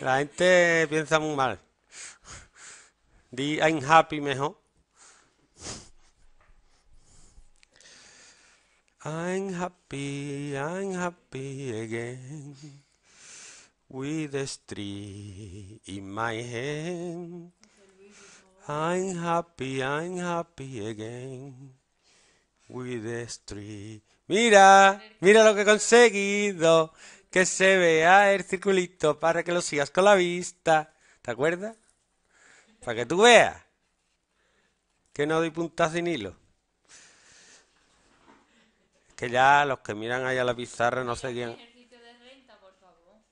La gente piensa muy mal. Di I'm happy mejor. I'm happy, I'm happy again. With the street in my hand. I'm happy, I'm happy again. With the street... Mira, mira lo que he conseguido que se vea el circulito para que lo sigas con la vista. ¿Te acuerdas? Para que tú veas que no doy puntas sin hilo. que ya los que miran allá la pizarra no se favor?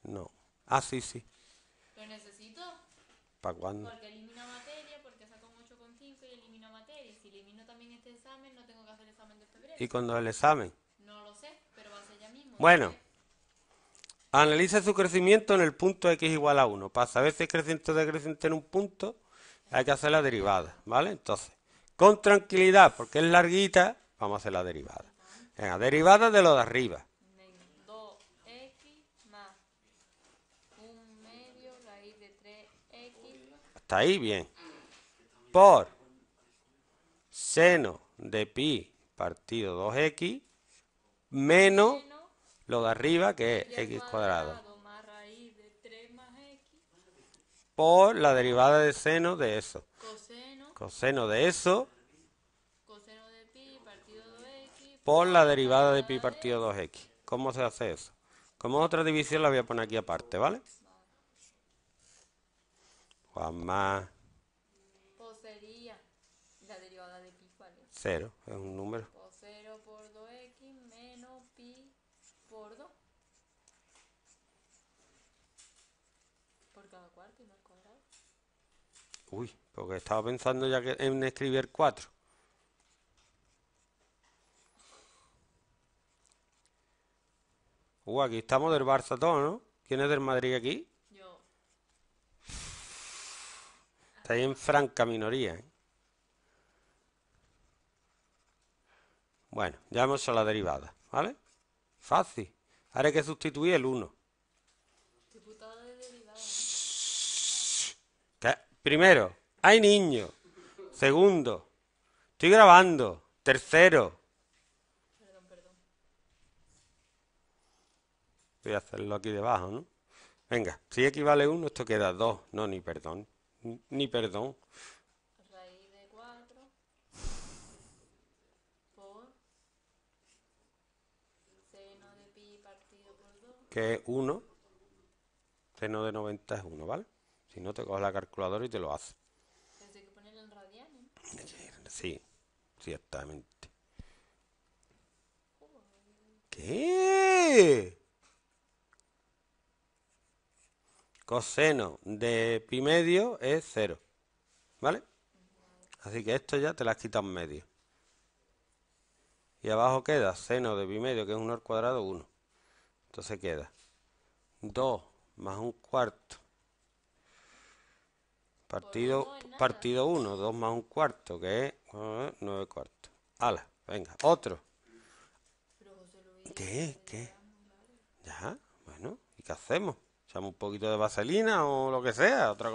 No. Ah, sí, sí. ¿Lo necesito? ¿Para cuándo? Porque elimino materia, porque saco 8,5 y elimino materia. Y si elimino también este examen, no tengo que hacer el examen de febrero. ¿Y cuándo es el examen? No lo sé, pero va a ser ya mismo. Bueno. Analiza su crecimiento en el punto x igual a 1. Para saber si es creciente o decreciente en un punto, hay que hacer la derivada, ¿vale? Entonces, con tranquilidad, porque es larguita, vamos a hacer la derivada. La derivada de lo de arriba. 2x más 1 medio raíz de 3x. Hasta ahí bien. Por seno de pi partido 2x menos lo de arriba, que es x cuadrado, por la derivada de seno de eso. Coseno, de eso, coseno de pi partido 2x, por la derivada de pi partido 2x. ¿Cómo se hace eso? Como otra división la voy a poner aquí aparte, ¿vale? Juan más... sería la derivada de pi, Cero, es un número. Cero por 2x menos pi por cada cuarto no Uy, porque estaba pensando ya en escribir 4. Uy, uh, aquí estamos del Barça todo, ¿no? ¿Quién es del Madrid aquí? Yo. ahí en franca minoría. ¿eh? Bueno, ya hemos a la derivada, ¿vale? Fácil. Ahora hay que sustituir el 1. Primero, hay niño! Segundo, estoy grabando. Tercero. Voy a hacerlo aquí debajo, ¿no? Venga, si equivale 1, esto queda 2. No, ni perdón. Ni perdón. que es 1, seno de 90 es 1, ¿vale? Si no, te coges la calculadora y te lo hace. Desde que poner en radianes. Sí, ciertamente. ¿Qué? Coseno de pi medio es 0, ¿vale? Así que esto ya te quitado en medio. Y abajo queda seno de pi medio, que es 1 al cuadrado, 1 se queda 2 más un cuarto. Partido, partido 1, 2 más un cuarto, que es 9 cuartos. Ala, venga, otro. ¿Qué? ¿Qué? Ya, bueno, ¿y qué hacemos? ¿Echamos un poquito de vaselina o lo que sea? Otra